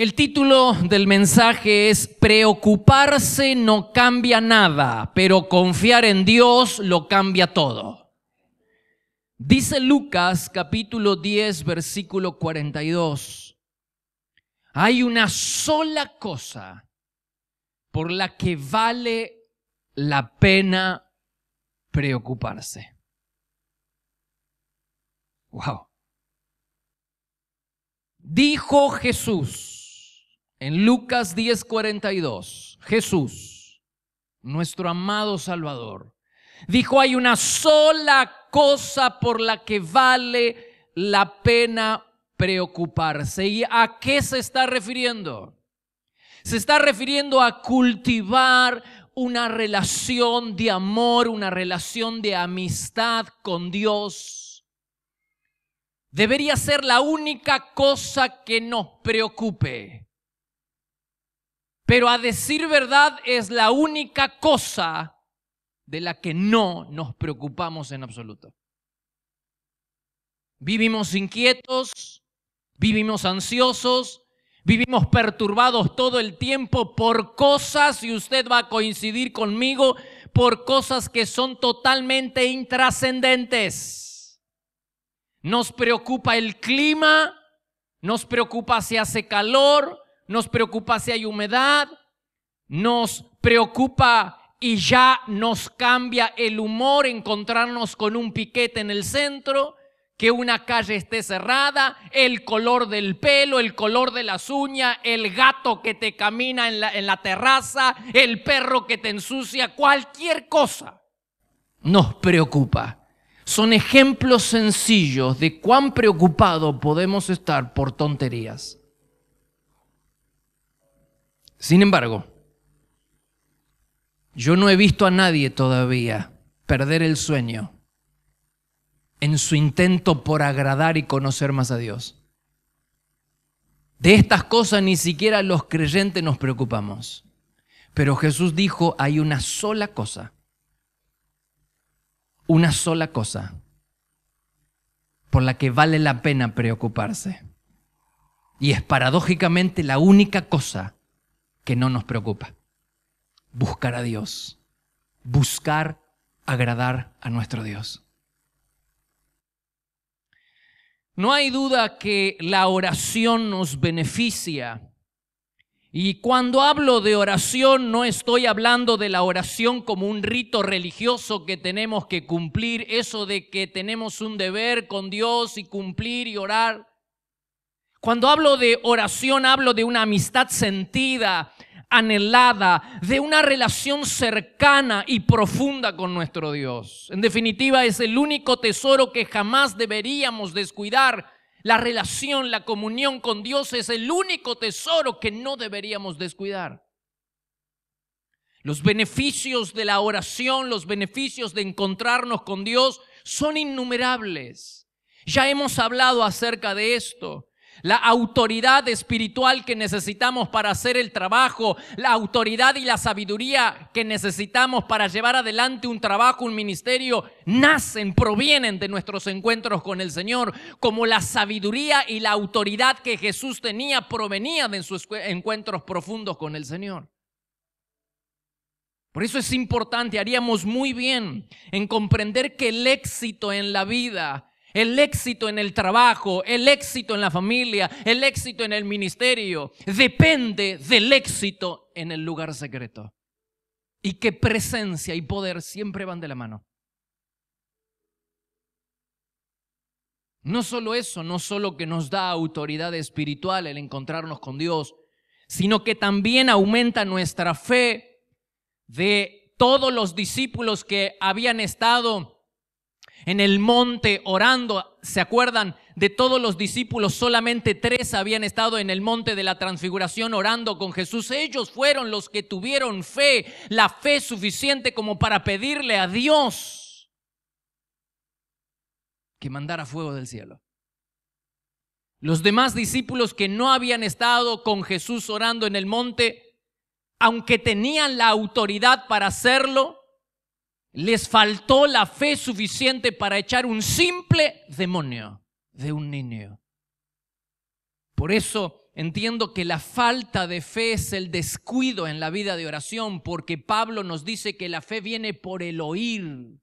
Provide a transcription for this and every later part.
El título del mensaje es Preocuparse no cambia nada, pero confiar en Dios lo cambia todo. Dice Lucas capítulo 10 versículo 42. Hay una sola cosa por la que vale la pena preocuparse. Wow. Dijo Jesús en Lucas 10:42, Jesús, nuestro amado Salvador, dijo, hay una sola cosa por la que vale la pena preocuparse. ¿Y a qué se está refiriendo? Se está refiriendo a cultivar una relación de amor, una relación de amistad con Dios. Debería ser la única cosa que nos preocupe. Pero a decir verdad es la única cosa de la que no nos preocupamos en absoluto. Vivimos inquietos, vivimos ansiosos, vivimos perturbados todo el tiempo por cosas, y usted va a coincidir conmigo, por cosas que son totalmente intrascendentes. Nos preocupa el clima, nos preocupa si hace calor, nos preocupa si hay humedad, nos preocupa y ya nos cambia el humor encontrarnos con un piquete en el centro, que una calle esté cerrada, el color del pelo, el color de las uñas, el gato que te camina en la, terraza, el perro que te ensucia, cualquier cosa nos preocupa son ejemplos sencillos de cuán preocupado podemos estar por tonterías. Sin embargo, yo no he visto a nadie todavía perder el sueño en su intento por agradar y conocer más a Dios. De estas cosas ni siquiera los creyentes nos preocupamos. Pero Jesús dijo, hay una sola cosa, una sola cosa por la que vale la pena preocuparse. Y es paradójicamente la única cosa que no nos preocupa. Buscar a Dios. Buscar agradar a nuestro Dios. No hay duda que la oración nos beneficia. Y cuando hablo de oración no estoy hablando de la oración como un rito religioso que tenemos que cumplir, eso de que tenemos un deber con Dios y cumplir y orar. Cuando hablo de oración, hablo de una amistad sentida, anhelada, de una relación cercana y profunda con nuestro Dios. En definitiva, es el único tesoro que jamás deberíamos descuidar. La relación, la comunión con Dios es el único tesoro que no deberíamos descuidar. Los beneficios de la oración, los beneficios de encontrarnos con Dios son innumerables. Ya hemos hablado acerca de esto la autoridad espiritual que necesitamos para hacer el trabajo, la autoridad y la sabiduría que necesitamos para llevar adelante un trabajo, un ministerio, nacen, provienen de nuestros encuentros con el Señor, como la sabiduría y la autoridad que Jesús tenía provenía de sus encuentros profundos con el Señor. Por eso es importante, haríamos muy bien en comprender que el éxito en la vida el éxito en el trabajo, el éxito en la familia, el éxito en el ministerio, depende del éxito en el lugar secreto. Y que presencia y poder siempre van de la mano. No solo eso, no solo que nos da autoridad espiritual el encontrarnos con Dios, sino que también aumenta nuestra fe de todos los discípulos que habían estado en el monte orando. ¿Se acuerdan? De todos los discípulos, solamente tres habían estado en el monte de la transfiguración orando con Jesús. Ellos fueron los que tuvieron fe, la fe suficiente como para pedirle a Dios que mandara fuego del cielo. Los demás discípulos que no habían estado con Jesús orando en el monte, aunque tenían la autoridad para hacerlo, les faltó la fe suficiente para echar un simple demonio de un niño. Por eso entiendo que la falta de fe es el descuido en la vida de oración, porque Pablo nos dice que la fe viene por el oír.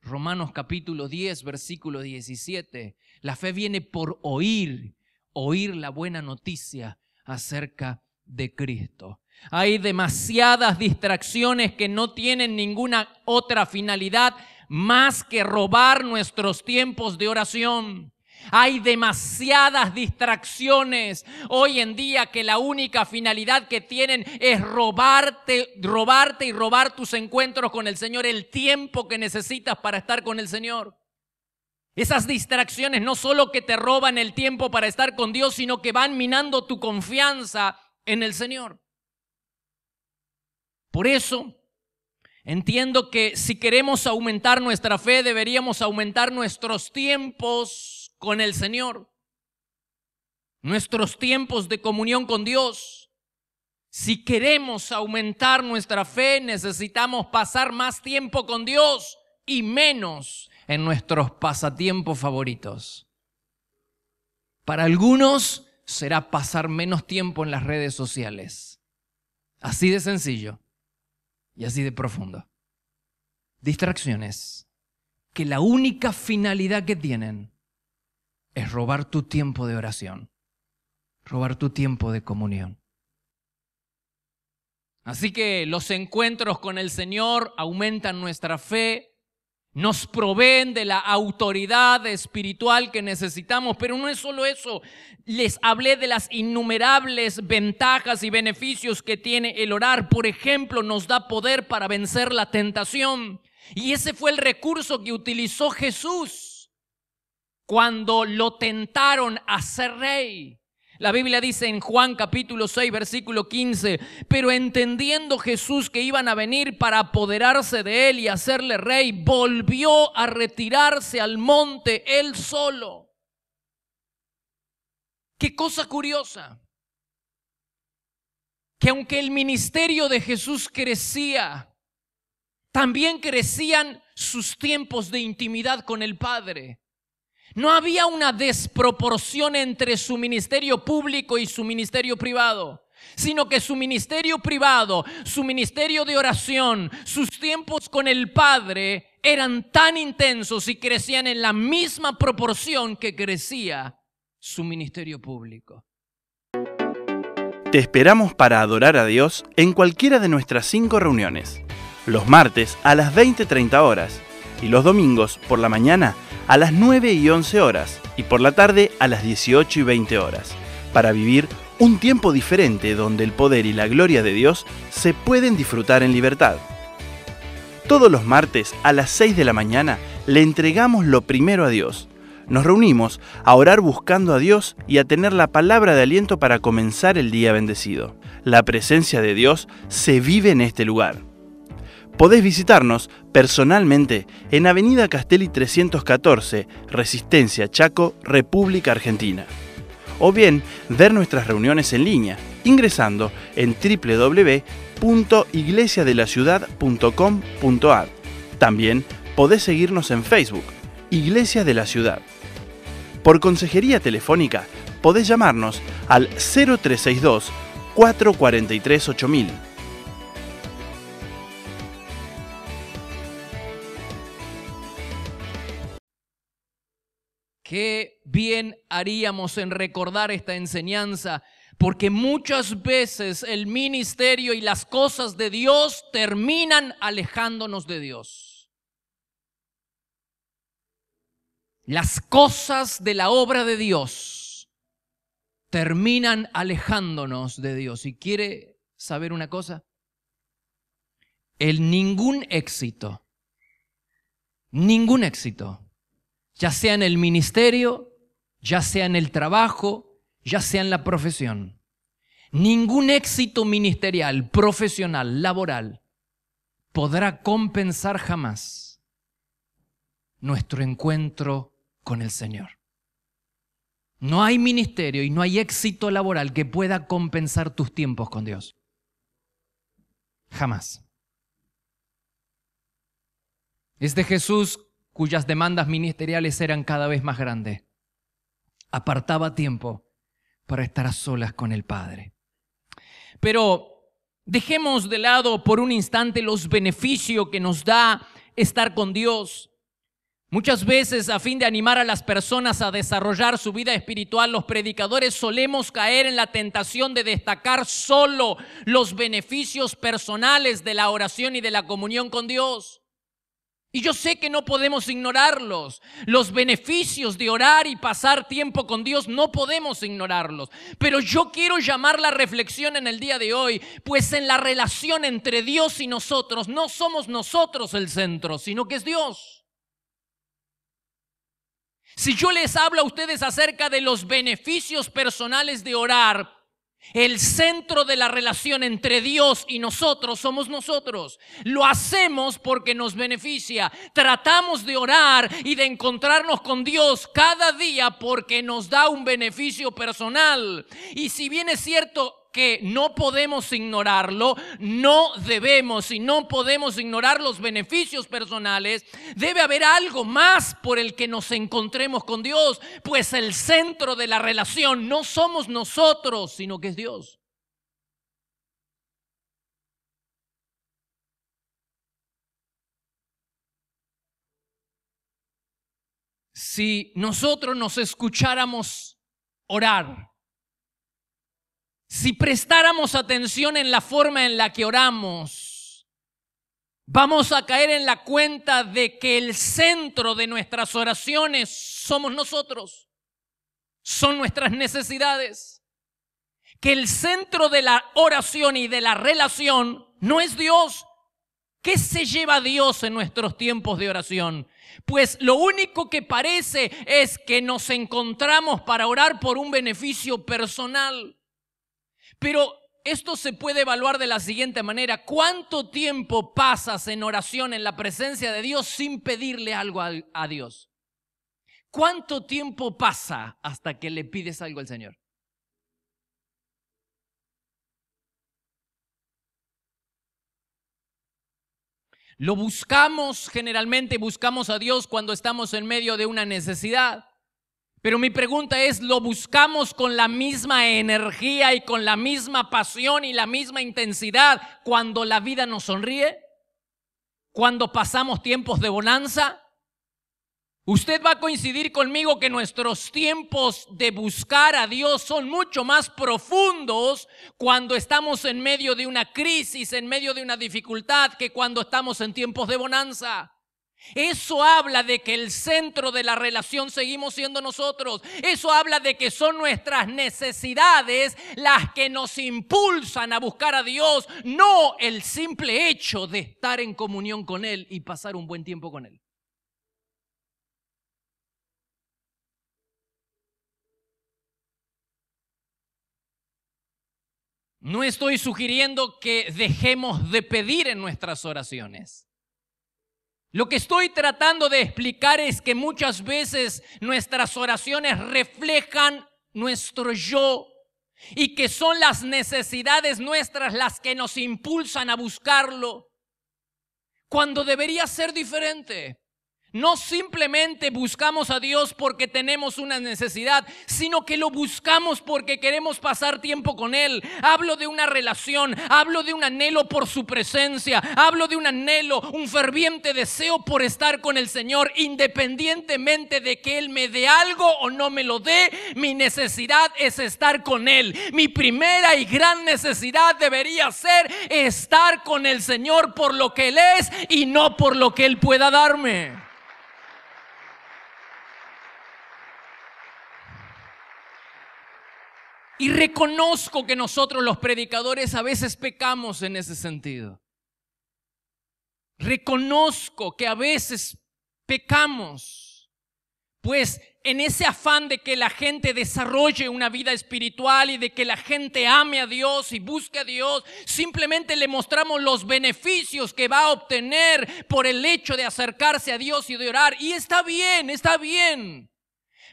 Romanos capítulo 10, versículo 17. La fe viene por oír, oír la buena noticia acerca de Cristo. Hay demasiadas distracciones que no tienen ninguna otra finalidad más que robar nuestros tiempos de oración. Hay demasiadas distracciones hoy en día que la única finalidad que tienen es robarte, robarte y robar tus encuentros con el Señor, el tiempo que necesitas para estar con el Señor. Esas distracciones no solo que te roban el tiempo para estar con Dios, sino que van minando tu confianza en el Señor. Por eso, entiendo que si queremos aumentar nuestra fe, deberíamos aumentar nuestros tiempos con el Señor, nuestros tiempos de comunión con Dios. Si queremos aumentar nuestra fe, necesitamos pasar más tiempo con Dios y menos en nuestros pasatiempos favoritos. Para algunos será pasar menos tiempo en las redes sociales. Así de sencillo y así de profundo. Distracciones que la única finalidad que tienen es robar tu tiempo de oración, robar tu tiempo de comunión. Así que los encuentros con el Señor aumentan nuestra fe, nos proveen de la autoridad espiritual que necesitamos, pero no es solo eso. Les hablé de las innumerables ventajas y beneficios que tiene el orar. Por ejemplo, nos da poder para vencer la tentación. Y ese fue el recurso que utilizó Jesús cuando lo tentaron a ser rey. La Biblia dice en Juan capítulo 6, versículo 15, pero entendiendo Jesús que iban a venir para apoderarse de él y hacerle rey, volvió a retirarse al monte él solo. Qué cosa curiosa, que aunque el ministerio de Jesús crecía, también crecían sus tiempos de intimidad con el Padre. No había una desproporción entre su ministerio público y su ministerio privado sino que su ministerio privado, su ministerio de oración, sus tiempos con el Padre eran tan intensos y crecían en la misma proporción que crecía su ministerio público. Te esperamos para adorar a Dios en cualquiera de nuestras cinco reuniones, los martes a las 20.30 horas y los domingos por la mañana a las 9 y 11 horas y por la tarde a las 18 y 20 horas, para vivir un tiempo diferente donde el poder y la gloria de Dios se pueden disfrutar en libertad. Todos los martes a las 6 de la mañana le entregamos lo primero a Dios. Nos reunimos a orar buscando a Dios y a tener la palabra de aliento para comenzar el día bendecido. La presencia de Dios se vive en este lugar. Podés visitarnos personalmente en Avenida Castelli 314, Resistencia Chaco, República Argentina. O bien ver nuestras reuniones en línea ingresando en www.iglesiadelaciudad.com.ar. También podés seguirnos en Facebook, Iglesia de la Ciudad. Por consejería telefónica podés llamarnos al 0362 443 8000 Qué bien haríamos en recordar esta enseñanza, porque muchas veces el ministerio y las cosas de Dios terminan alejándonos de Dios. Las cosas de la obra de Dios terminan alejándonos de Dios. ¿Y quiere saber una cosa? El ningún éxito, ningún éxito ya sea en el ministerio, ya sea en el trabajo, ya sea en la profesión. Ningún éxito ministerial, profesional, laboral, podrá compensar jamás nuestro encuentro con el Señor. No hay ministerio y no hay éxito laboral que pueda compensar tus tiempos con Dios. Jamás. Es de Jesús cuyas demandas ministeriales eran cada vez más grandes. Apartaba tiempo para estar a solas con el Padre. Pero dejemos de lado por un instante los beneficios que nos da estar con Dios. Muchas veces, a fin de animar a las personas a desarrollar su vida espiritual, los predicadores solemos caer en la tentación de destacar solo los beneficios personales de la oración y de la comunión con Dios. Y yo sé que no podemos ignorarlos. Los beneficios de orar y pasar tiempo con Dios no podemos ignorarlos. Pero yo quiero llamar la reflexión en el día de hoy, pues en la relación entre Dios y nosotros no somos nosotros el centro, sino que es Dios. Si yo les hablo a ustedes acerca de los beneficios personales de orar, el centro de la relación entre Dios y nosotros somos nosotros. Lo hacemos porque nos beneficia. Tratamos de orar y de encontrarnos con Dios cada día porque nos da un beneficio personal. Y si bien es cierto, que no podemos ignorarlo, no debemos y no podemos ignorar los beneficios personales, debe haber algo más por el que nos encontremos con Dios, pues el centro de la relación no somos nosotros, sino que es Dios. Si nosotros nos escucháramos orar, si prestáramos atención en la forma en la que oramos, vamos a caer en la cuenta de que el centro de nuestras oraciones somos nosotros, son nuestras necesidades, que el centro de la oración y de la relación no es Dios. ¿Qué se lleva Dios en nuestros tiempos de oración? Pues lo único que parece es que nos encontramos para orar por un beneficio personal. Pero esto se puede evaluar de la siguiente manera. ¿Cuánto tiempo pasas en oración en la presencia de Dios sin pedirle algo a, Dios? ¿Cuánto tiempo pasa hasta que le pides algo al Señor? Lo buscamos generalmente, buscamos a Dios cuando estamos en medio de una necesidad pero mi pregunta es, ¿lo buscamos con la misma energía y con la misma pasión y la misma intensidad cuando la vida nos sonríe? ¿Cuando pasamos tiempos de bonanza? Usted va a coincidir conmigo que nuestros tiempos de buscar a Dios son mucho más profundos cuando estamos en medio de una crisis, en medio de una dificultad, que cuando estamos en tiempos de bonanza. Eso habla de que el centro de la relación seguimos siendo nosotros. Eso habla de que son nuestras necesidades las que nos impulsan a buscar a Dios, no el simple hecho de estar en comunión con Él y pasar un buen tiempo con Él. No estoy sugiriendo que dejemos de pedir en nuestras oraciones. Lo que estoy tratando de explicar es que muchas veces nuestras oraciones reflejan nuestro yo y que son las necesidades nuestras las que nos impulsan a buscarlo, cuando debería ser diferente. No simplemente buscamos a Dios porque tenemos una necesidad, sino que lo buscamos porque queremos pasar tiempo con Él. Hablo de una relación, hablo de un anhelo por su presencia, hablo de un anhelo, un ferviente deseo por estar con el Señor, independientemente de que Él me dé algo o no me lo dé. Mi necesidad es estar con Él. Mi primera y gran necesidad debería ser estar con el Señor por lo que Él es y no por lo que Él pueda darme. Y reconozco que nosotros los predicadores a veces pecamos en ese sentido. Reconozco que a veces pecamos, pues en ese afán de que la gente desarrolle una vida espiritual y de que la gente ame a Dios y busque a Dios, simplemente le mostramos los beneficios que va a obtener por el hecho de acercarse a Dios y de orar. Y está bien, está bien.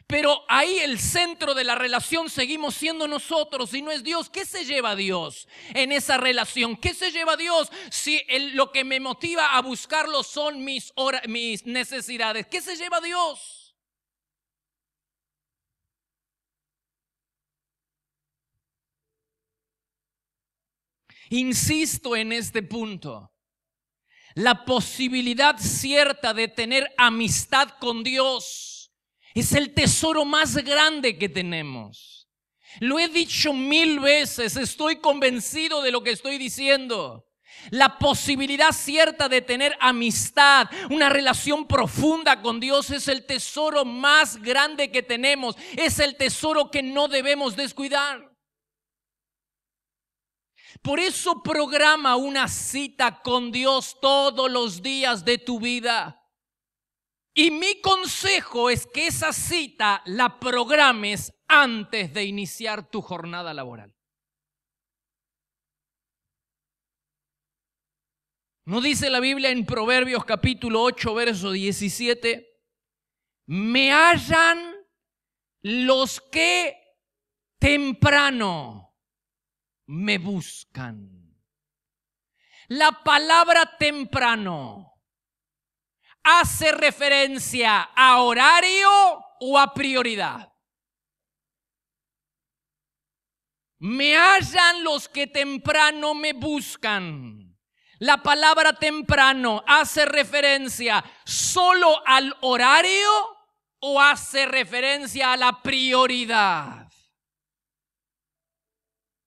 Pero ahí el centro de la relación seguimos siendo nosotros y no es Dios. ¿Qué se lleva Dios en esa relación? ¿Qué se lleva Dios si lo que me motiva a buscarlo son mis, mis necesidades? ¿Qué se lleva Dios? Insisto en este punto. La posibilidad cierta de tener amistad con Dios es el tesoro más grande que tenemos. Lo he dicho mil veces, estoy convencido de lo que estoy diciendo. La posibilidad cierta de tener amistad, una relación profunda con Dios es el tesoro más grande que tenemos, es el tesoro que no debemos descuidar. Por eso programa una cita con Dios todos los días de tu vida. Y mi consejo es que esa cita la programes antes de iniciar tu jornada laboral. ¿No dice la Biblia en Proverbios capítulo 8, verso 17? Me hallan los que temprano me buscan. La palabra temprano hace referencia a horario o a prioridad. Me hallan los que temprano me buscan. La palabra temprano hace referencia solo al horario o hace referencia a la prioridad.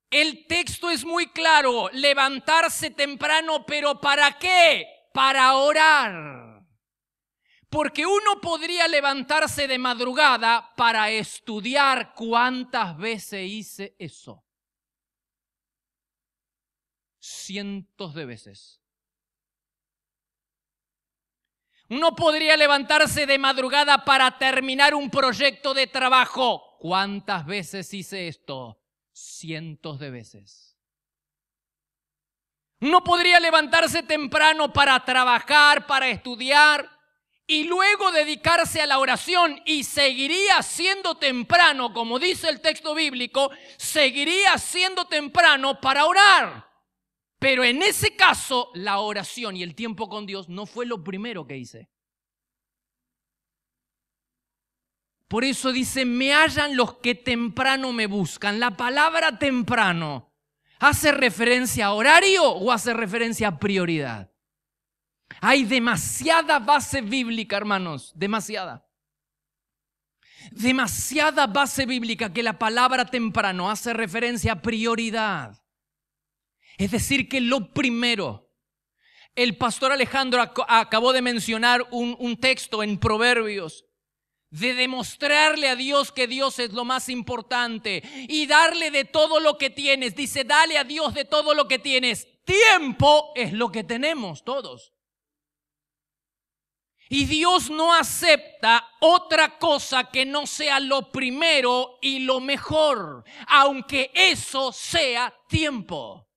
El texto es muy claro, levantarse temprano, pero ¿para qué? Para orar. Porque uno podría levantarse de madrugada para estudiar cuántas veces hice eso. Cientos de veces. Uno podría levantarse de madrugada para terminar un proyecto de trabajo. ¿Cuántas veces hice esto? Cientos de veces. Uno podría levantarse temprano para trabajar, para estudiar y luego dedicarse a la oración y seguiría siendo temprano, como dice el texto bíblico, seguiría siendo temprano para orar. Pero en ese caso, la oración y el tiempo con Dios no fue lo primero que hice. Por eso dice, me hallan los que temprano me buscan. La palabra temprano hace referencia a horario o hace referencia a prioridad. Hay demasiada base bíblica, hermanos, demasiada. Demasiada base bíblica que la palabra temprano hace referencia a prioridad. Es decir, que lo primero, el pastor Alejandro acabó de mencionar un, un texto en Proverbios de demostrarle a Dios que Dios es lo más importante y darle de todo lo que tienes. Dice, dale a Dios de todo lo que tienes. Tiempo es lo que tenemos todos. Y Dios no acepta otra cosa que no sea lo primero y lo mejor, aunque eso sea tiempo.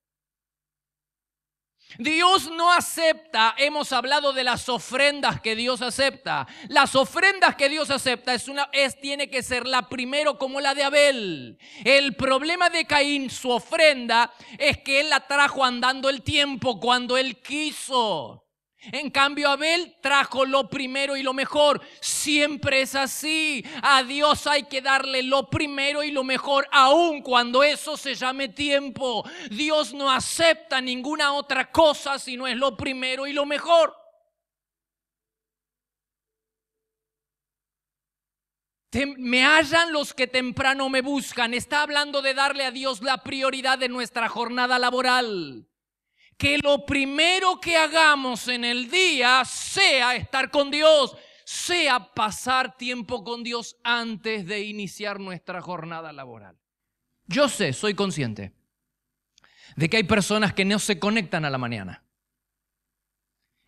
Dios no acepta, hemos hablado de las ofrendas que Dios acepta. Las ofrendas que Dios acepta es una, tiene que ser la primero como la de Abel. El problema de Caín, su ofrenda, es que él la trajo andando el tiempo cuando él quiso. En cambio, Abel trajo lo primero y lo mejor. Siempre es así. A Dios hay que darle lo primero y lo mejor, aun cuando eso se llame tiempo. Dios no acepta ninguna otra cosa si no es lo primero y lo mejor. me hallan los que temprano me buscan. Está hablando de darle a Dios la prioridad de nuestra jornada laboral que lo primero que hagamos en el día sea estar con Dios, sea pasar tiempo con Dios antes de iniciar nuestra jornada laboral. Yo sé, soy consciente de que hay personas que no se conectan a la mañana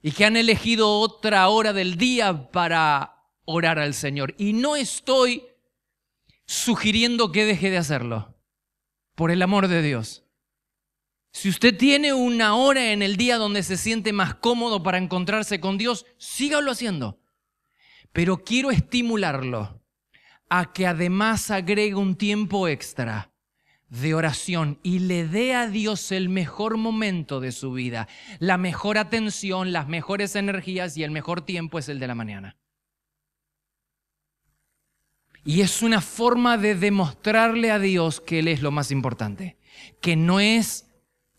y que han elegido otra hora del día para orar al Señor. Y no estoy sugiriendo que deje de hacerlo, por el amor de Dios. Si usted tiene una hora en el día donde se siente más cómodo para encontrarse con Dios, sígalo haciendo. Pero quiero estimularlo a que además agregue un tiempo extra de oración y le dé a Dios el mejor momento de su vida, la mejor atención, las mejores energías y el mejor tiempo es el de la mañana. Y es una forma de demostrarle a Dios que Él es lo más importante, que no es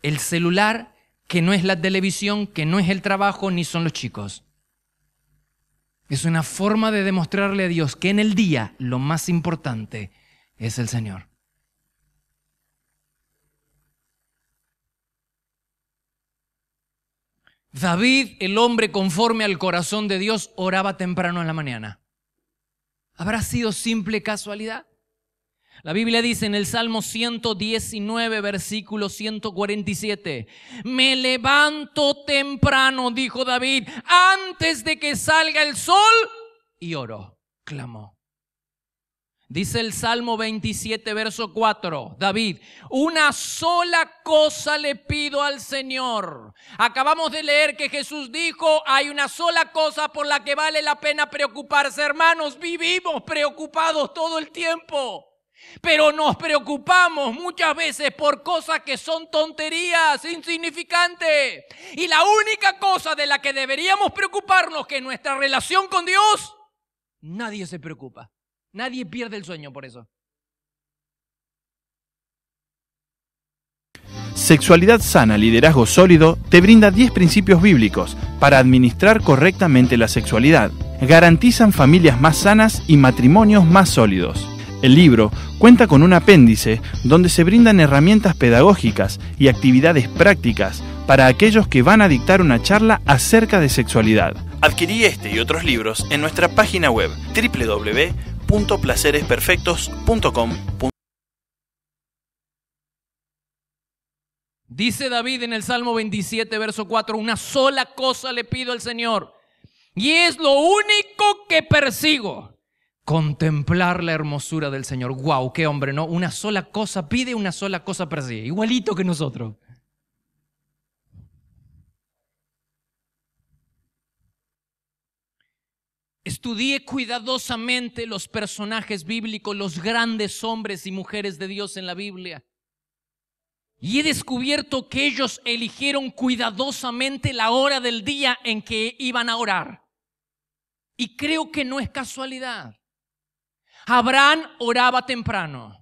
el celular, que no es la televisión, que no es el trabajo, ni son los chicos. Es una forma de demostrarle a Dios que en el día lo más importante es el Señor. David, el hombre conforme al corazón de Dios, oraba temprano en la mañana. ¿Habrá sido simple casualidad? La Biblia dice en el Salmo 119, versículo 147, me levanto temprano, dijo David, antes de que salga el sol, y oró, clamó. Dice el Salmo 27, verso 4, David, una sola cosa le pido al Señor. Acabamos de leer que Jesús dijo, hay una sola cosa por la que vale la pena preocuparse, hermanos, vivimos preocupados todo el tiempo. Pero nos preocupamos muchas veces por cosas que son tonterías, insignificantes. Y la única cosa de la que deberíamos preocuparnos, que nuestra relación con Dios, nadie se preocupa. Nadie pierde el sueño por eso. Sexualidad sana, liderazgo sólido, te brinda 10 principios bíblicos para administrar correctamente la sexualidad. Garantizan familias más sanas y matrimonios más sólidos. El libro cuenta con un apéndice donde se brindan herramientas pedagógicas y actividades prácticas para aquellos que van a dictar una charla acerca de sexualidad. Adquirí este y otros libros en nuestra página web www.placeresperfectos.com. Dice David en el Salmo 27, verso 4, una sola cosa le pido al Señor y es lo único que persigo contemplar la hermosura del Señor. Wow, ¡Qué hombre! ¿No? Una sola cosa, pide una sola cosa para sí, igualito que nosotros. Estudié cuidadosamente los personajes bíblicos, los grandes hombres y mujeres de Dios en la Biblia. Y he descubierto que ellos eligieron cuidadosamente la hora del día en que iban a orar. Y creo que no es casualidad. Abraham oraba temprano.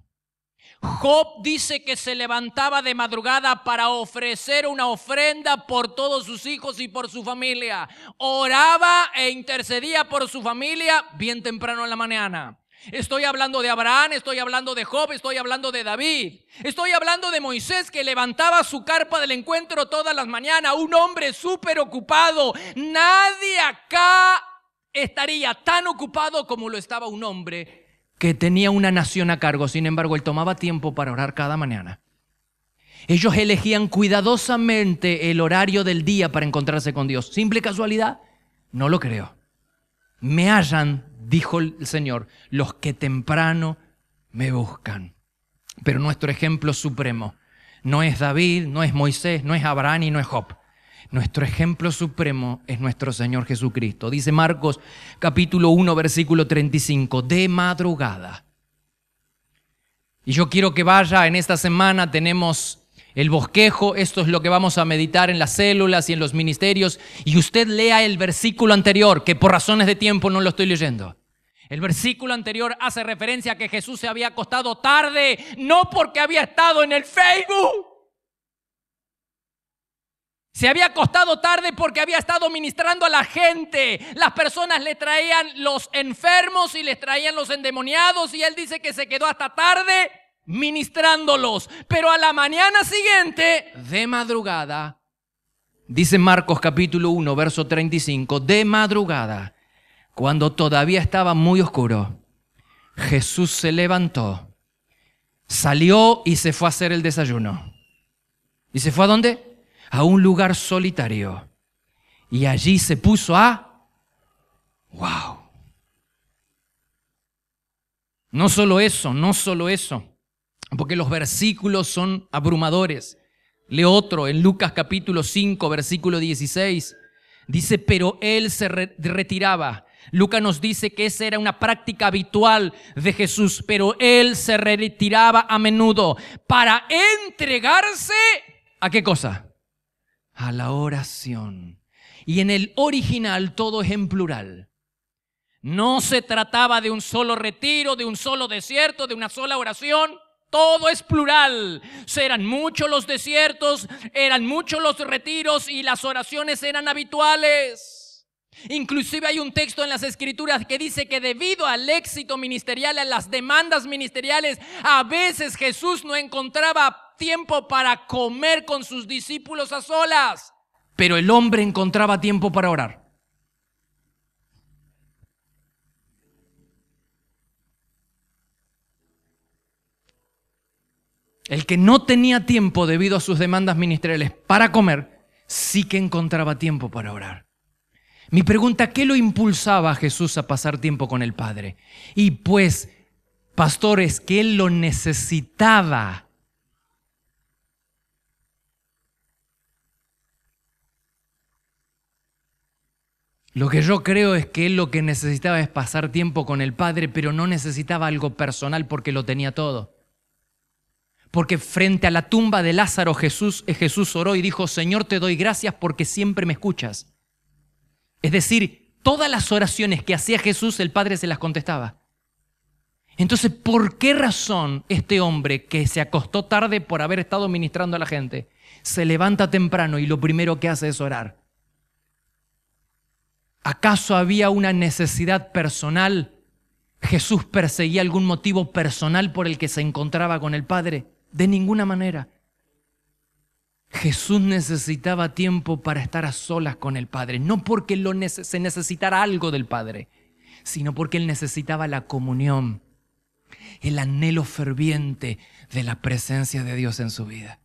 Job dice que se levantaba de madrugada para ofrecer una ofrenda por todos sus hijos y por su familia. Oraba e intercedía por su familia bien temprano en la mañana. Estoy hablando de Abraham, estoy hablando de Job, estoy hablando de David. Estoy hablando de Moisés que levantaba su carpa del encuentro todas las mañanas, un hombre súper ocupado. Nadie acá estaría tan ocupado como lo estaba un hombre que tenía una nación a cargo, sin embargo, él tomaba tiempo para orar cada mañana. Ellos elegían cuidadosamente el horario del día para encontrarse con Dios. ¿Simple casualidad? No lo creo. Me hallan, dijo el Señor, los que temprano me buscan. Pero nuestro ejemplo supremo no es David, no es Moisés, no es Abraham y no es Job. Nuestro ejemplo supremo es nuestro Señor Jesucristo. Dice Marcos capítulo 1 versículo 35, de madrugada. Y yo quiero que vaya, en esta semana tenemos el bosquejo, esto es lo que vamos a meditar en las células y en los ministerios, y usted lea el versículo anterior, que por razones de tiempo no lo estoy leyendo. El versículo anterior hace referencia a que Jesús se había acostado tarde, no porque había estado en el Facebook. Se había acostado tarde porque había estado ministrando a la gente. Las personas le traían los enfermos y les traían los endemoniados y él dice que se quedó hasta tarde ministrándolos. Pero a la mañana siguiente, de madrugada, dice Marcos capítulo 1, verso 35, de madrugada, cuando todavía estaba muy oscuro, Jesús se levantó, salió y se fue a hacer el desayuno. ¿Y se fue a dónde? a un lugar solitario y allí se puso a... ¡Wow! No solo eso, no solo eso, porque los versículos son abrumadores. Leo otro en Lucas capítulo 5, versículo 16. Dice, pero él se retiraba. Lucas nos dice que esa era una práctica habitual de Jesús, pero él se retiraba a menudo para entregarse a qué cosa? a la oración. Y en el original todo es en plural. No se trataba de un solo retiro, de un solo desierto, de una sola oración. Todo es plural. Serán muchos los desiertos, eran muchos los retiros y las oraciones eran habituales. Inclusive hay un texto en las escrituras que dice que debido al éxito ministerial, a las demandas ministeriales, a veces Jesús no encontraba tiempo para comer con sus discípulos a solas, pero el hombre encontraba tiempo para orar. El que no tenía tiempo debido a sus demandas ministeriales para comer, sí que encontraba tiempo para orar. Mi pregunta, ¿qué lo impulsaba a Jesús a pasar tiempo con el Padre? Y pues, pastores, que él lo necesitaba. Lo que yo creo es que él lo que necesitaba es pasar tiempo con el Padre, pero no necesitaba algo personal porque lo tenía todo. Porque frente a la tumba de Lázaro Jesús, Jesús oró y dijo, Señor, te doy gracias porque siempre me escuchas. Es decir, todas las oraciones que hacía Jesús el Padre se las contestaba. Entonces, ¿por qué razón este hombre que se acostó tarde por haber estado ministrando a la gente se levanta temprano y lo primero que hace es orar? ¿Acaso había una necesidad personal? ¿Jesús perseguía algún motivo personal por el que se encontraba con el Padre? De ninguna manera. Jesús necesitaba tiempo para estar a solas con el Padre, no porque se necesitara algo del Padre, sino porque él necesitaba la comunión, el anhelo ferviente de la presencia de Dios en su vida.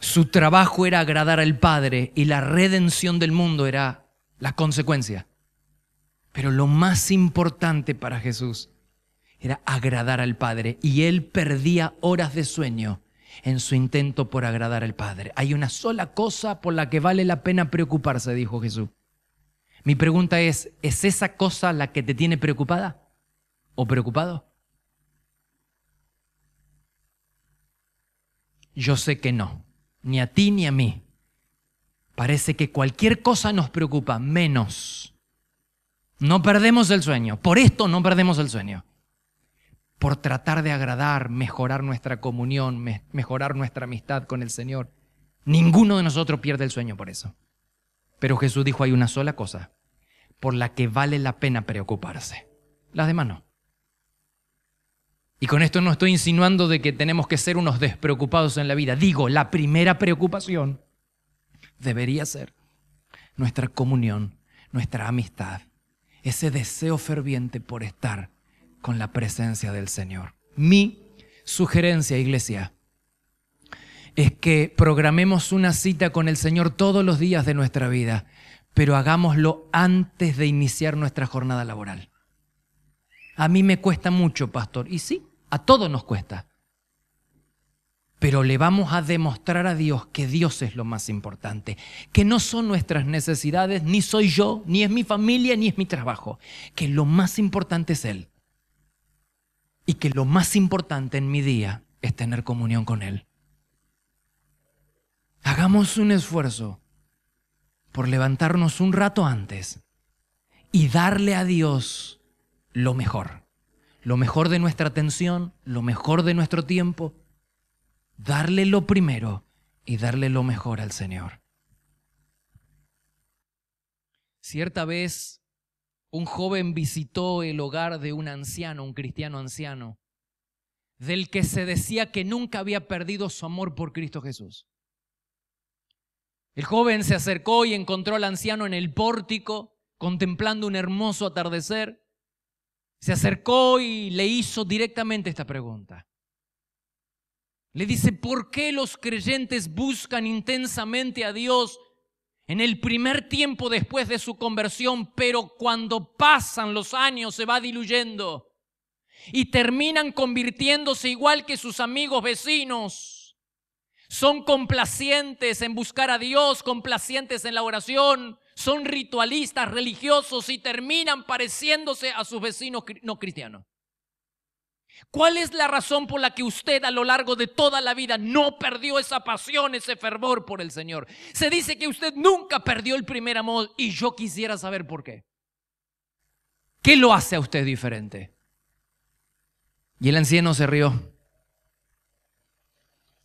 Su trabajo era agradar al Padre y la redención del mundo era la consecuencia. Pero lo más importante para Jesús era agradar al Padre y él perdía horas de sueño en su intento por agradar al Padre. Hay una sola cosa por la que vale la pena preocuparse, dijo Jesús. Mi pregunta es, ¿es esa cosa la que te tiene preocupada o preocupado? Yo sé que no, ni a ti ni a mí. Parece que cualquier cosa nos preocupa, menos. No perdemos el sueño, por esto no perdemos el sueño por tratar de agradar, mejorar nuestra comunión, mejorar nuestra amistad con el Señor. Ninguno de nosotros pierde el sueño por eso. Pero Jesús dijo, hay una sola cosa por la que vale la pena preocuparse. Las demás no. Y con esto no estoy insinuando de que tenemos que ser unos despreocupados en la vida. Digo, la primera preocupación debería ser nuestra comunión, nuestra amistad, ese deseo ferviente por estar con la presencia del Señor. Mi sugerencia, iglesia, es que programemos una cita con el Señor todos los días de nuestra vida, pero hagámoslo antes de iniciar nuestra jornada laboral. A mí me cuesta mucho, pastor, y sí, a todos nos cuesta. Pero le vamos a demostrar a Dios que Dios es lo más importante, que no son nuestras necesidades, ni soy yo, ni es mi familia, ni es mi trabajo, que lo más importante es Él y que lo más importante en mi día es tener comunión con Él. Hagamos un esfuerzo por levantarnos un rato antes y darle a Dios lo mejor. Lo mejor de nuestra atención, lo mejor de nuestro tiempo. Darle lo primero y darle lo mejor al Señor. Cierta vez un joven visitó el hogar de un anciano, un cristiano anciano, del que se decía que nunca había perdido su amor por Cristo Jesús. El joven se acercó y encontró al anciano en el pórtico, contemplando un hermoso atardecer. Se acercó y le hizo directamente esta pregunta. Le dice, ¿por qué los creyentes buscan intensamente a Dios en el primer tiempo después de su conversión, pero cuando pasan los años se va diluyendo y terminan convirtiéndose igual que sus amigos vecinos. Son complacientes en buscar a Dios, complacientes en la oración, son ritualistas religiosos y terminan pareciéndose a sus vecinos no cristianos. ¿Cuál es la razón por la que usted a lo largo de toda la vida no perdió esa pasión, ese fervor por el Señor? Se dice que usted nunca perdió el primer amor y yo quisiera saber por qué. ¿Qué lo hace a usted diferente? Y el anciano se rió.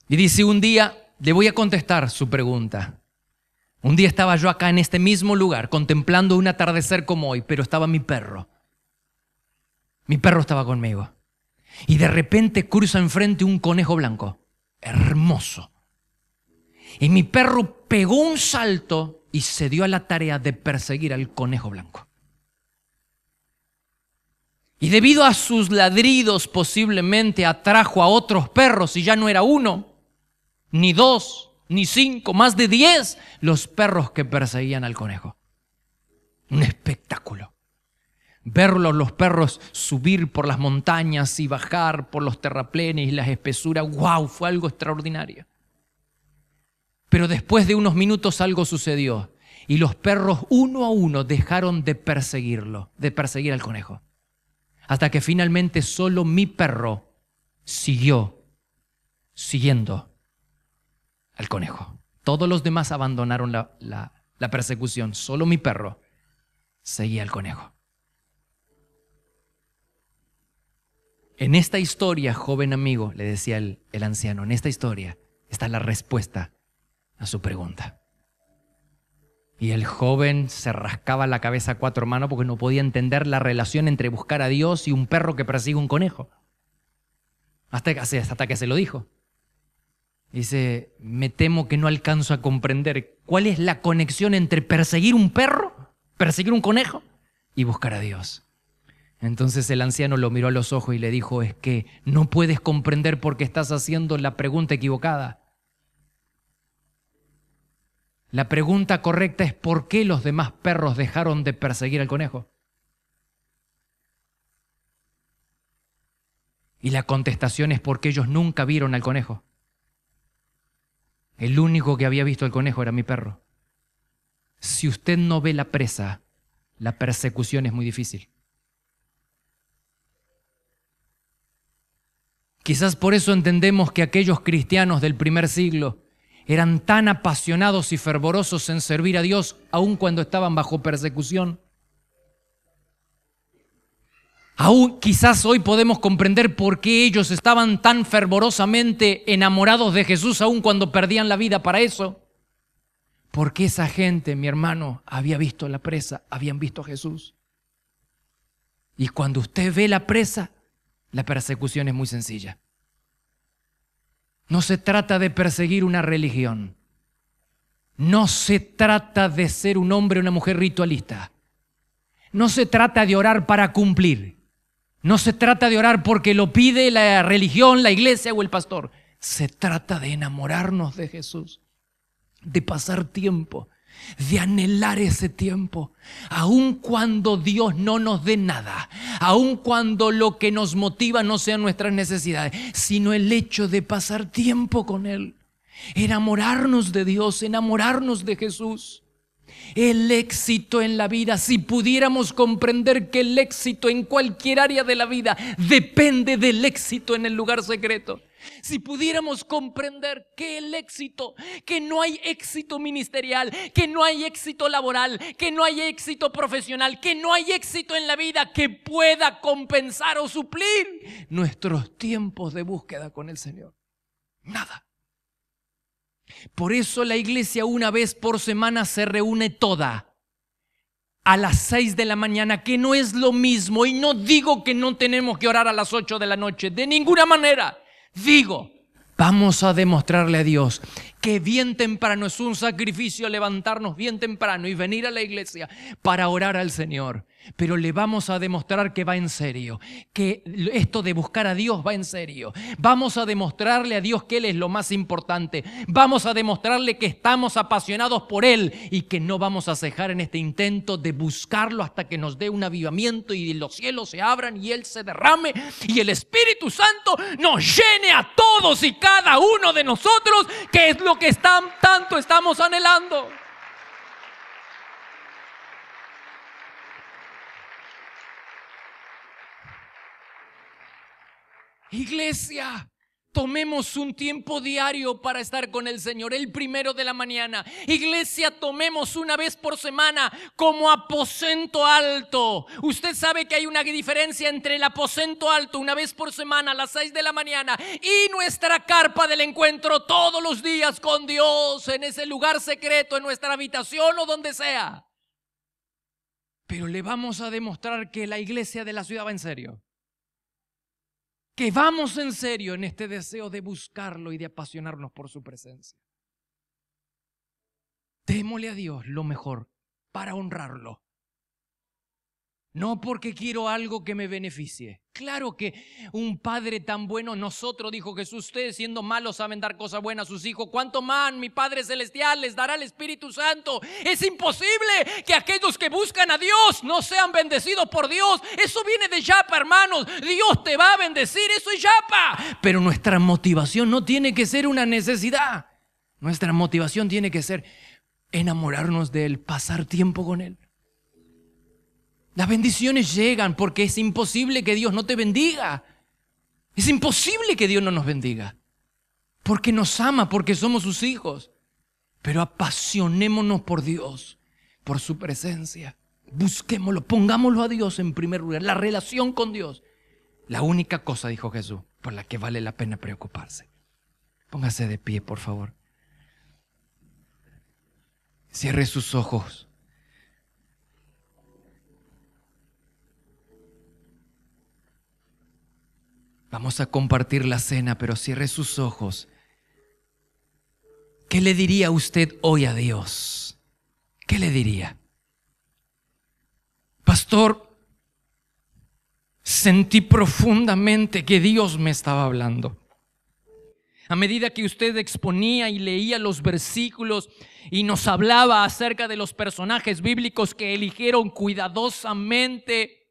Y dice, un día le voy a contestar su pregunta. Un día estaba yo acá en este mismo lugar contemplando un atardecer como hoy, pero estaba mi perro. Mi perro estaba conmigo y de repente cruza enfrente un conejo blanco. Hermoso. Y mi perro pegó un salto y se dio a la tarea de perseguir al conejo blanco. Y debido a sus ladridos posiblemente atrajo a otros perros y ya no era uno, ni dos, ni cinco, más de diez los perros que perseguían al conejo. Un espectáculo. Verlos los perros subir por las montañas y bajar por los terraplenes y las espesuras, wow, fue algo extraordinario. Pero después de unos minutos algo sucedió y los perros uno a uno dejaron de perseguirlo, de perseguir al conejo. Hasta que finalmente solo mi perro siguió siguiendo al conejo. Todos los demás abandonaron la, la persecución, solo mi perro seguía al conejo. En esta historia, joven amigo, le decía el, anciano, en esta historia está la respuesta a su pregunta. Y el joven se rascaba la cabeza a cuatro manos porque no podía entender la relación entre buscar a Dios y un perro que persigue un conejo. Hasta hasta que se lo dijo. Dice, me temo que no alcanzo a comprender cuál es la conexión entre perseguir un perro, perseguir un conejo y buscar a Dios. Entonces el anciano lo miró a los ojos y le dijo, es que no puedes comprender por qué estás haciendo la pregunta equivocada. La pregunta correcta es por qué los demás perros dejaron de perseguir al conejo. Y la contestación es porque ellos nunca vieron al conejo. El único que había visto al conejo era mi perro. Si usted no ve la presa, la persecución es muy difícil. Quizás por eso entendemos que aquellos cristianos del primer siglo eran tan apasionados y fervorosos en servir a Dios, aun cuando estaban bajo persecución. Aún quizás hoy podemos comprender por qué ellos estaban tan fervorosamente enamorados de Jesús, aun cuando perdían la vida para eso. Porque esa gente, mi hermano, había visto la presa, habían visto a Jesús. Y cuando usted ve la presa, la persecución es muy sencilla. No se trata de perseguir una religión. No se trata de ser un hombre o una mujer ritualista. No se trata de orar para cumplir. No se trata de orar porque lo pide la religión, la iglesia o el pastor. Se trata de enamorarnos de Jesús, de pasar tiempo, de anhelar ese tiempo, aun cuando Dios no nos dé nada, aun cuando lo que nos motiva no sean nuestras necesidades, sino el hecho de pasar tiempo con Él, enamorarnos de Dios, enamorarnos de Jesús. El éxito en la vida, si pudiéramos comprender que el éxito en cualquier área de la vida depende del éxito en el lugar secreto si pudiéramos comprender que el éxito, que no hay éxito ministerial, que no hay éxito laboral, que no hay éxito profesional, que no hay éxito en la vida que pueda compensar o suplir nuestros tiempos de búsqueda con el Señor. Nada. Por eso la iglesia una vez por semana se reúne toda a las 6 de la mañana, que no es lo mismo. Y no digo que no tenemos que orar a las 8 de la noche, de ninguna manera. Digo, vamos a demostrarle a Dios que bien temprano es un sacrificio levantarnos bien temprano y venir a la iglesia para orar al Señor pero le vamos a demostrar que va en serio, que esto de buscar a Dios va en serio. Vamos a demostrarle a Dios que Él es lo más importante. Vamos a demostrarle que estamos apasionados por Él y que no vamos a cejar en este intento de buscarlo hasta que nos dé un avivamiento y los cielos se abran y Él se derrame y el Espíritu Santo nos llene a todos y cada uno de nosotros, que es lo que tanto estamos anhelando. Iglesia, tomemos un tiempo diario para estar con el Señor, el primero de la mañana. Iglesia, tomemos una vez por semana como aposento alto. Usted sabe que hay una diferencia entre el aposento alto una vez por semana a las seis de la mañana y nuestra carpa del encuentro todos los días con Dios, en ese lugar secreto, en nuestra habitación o donde sea. Pero le vamos a demostrar que la iglesia de la ciudad va en serio que vamos en serio en este deseo de buscarlo y de apasionarnos por su presencia. Démosle a Dios lo mejor para honrarlo. No porque quiero algo que me beneficie. Claro que un padre tan bueno, nosotros, dijo Jesús, ustedes siendo malos saben dar cosas buenas a sus hijos. ¿Cuánto más mi Padre Celestial les dará el Espíritu Santo? Es imposible que aquellos que buscan a Dios no sean bendecidos por Dios. Eso viene de Yapa, hermanos. Dios te va a bendecir, eso es Yapa. Pero nuestra motivación no tiene que ser una necesidad. Nuestra motivación tiene que ser enamorarnos de Él, pasar tiempo con Él. Las bendiciones llegan porque es imposible que Dios no te bendiga. Es imposible que Dios no nos bendiga. Porque nos ama, porque somos sus hijos. Pero apasionémonos por Dios, por su presencia. Busquémoslo, pongámoslo a Dios en primer lugar, la relación con Dios. La única cosa, dijo Jesús, por la que vale la pena preocuparse. Póngase de pie, por favor. Cierre sus ojos. Vamos a compartir la cena, pero cierre sus ojos. ¿Qué le diría usted hoy a Dios? ¿Qué le diría? Pastor, sentí profundamente que Dios me estaba hablando. A medida que usted exponía y leía los versículos y nos hablaba acerca de los personajes bíblicos que eligieron cuidadosamente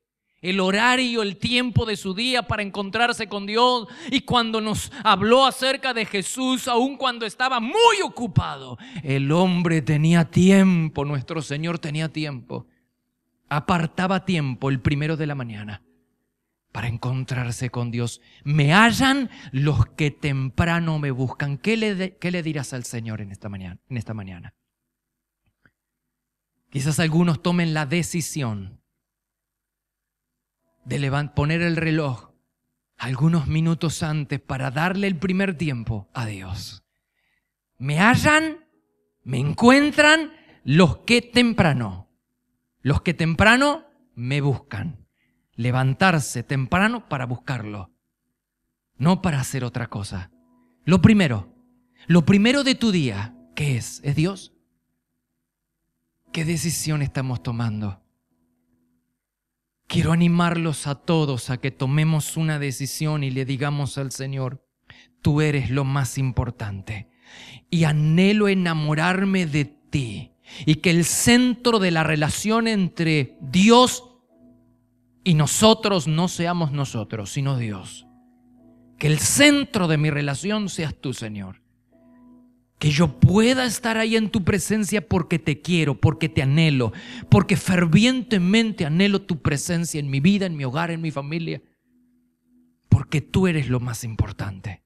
el horario, el tiempo de su día para encontrarse con Dios. Y cuando nos habló acerca de Jesús, aun cuando estaba muy ocupado, el hombre tenía tiempo, nuestro Señor tenía tiempo. Apartaba tiempo el primero de la mañana para encontrarse con Dios. Me hallan los que temprano me buscan. ¿Qué le, dirás al Señor en esta mañana? Quizás algunos tomen la decisión de poner el reloj algunos minutos antes para darle el primer tiempo a Dios. Me hallan, me encuentran los que temprano, los que temprano me buscan. Levantarse temprano para buscarlo, no para hacer otra cosa. Lo primero, lo primero de tu día, ¿qué es? ¿Es Dios? ¿Qué decisión estamos tomando? Quiero animarlos a todos a que tomemos una decisión y le digamos al Señor, tú eres lo más importante y anhelo enamorarme de ti y que el centro de la relación entre Dios y nosotros no seamos nosotros, sino Dios. Que el centro de mi relación seas tú, Señor que yo pueda estar ahí en tu presencia porque te quiero, porque te anhelo, porque fervientemente anhelo tu presencia en mi vida, en mi hogar, en mi familia, porque tú eres lo más importante.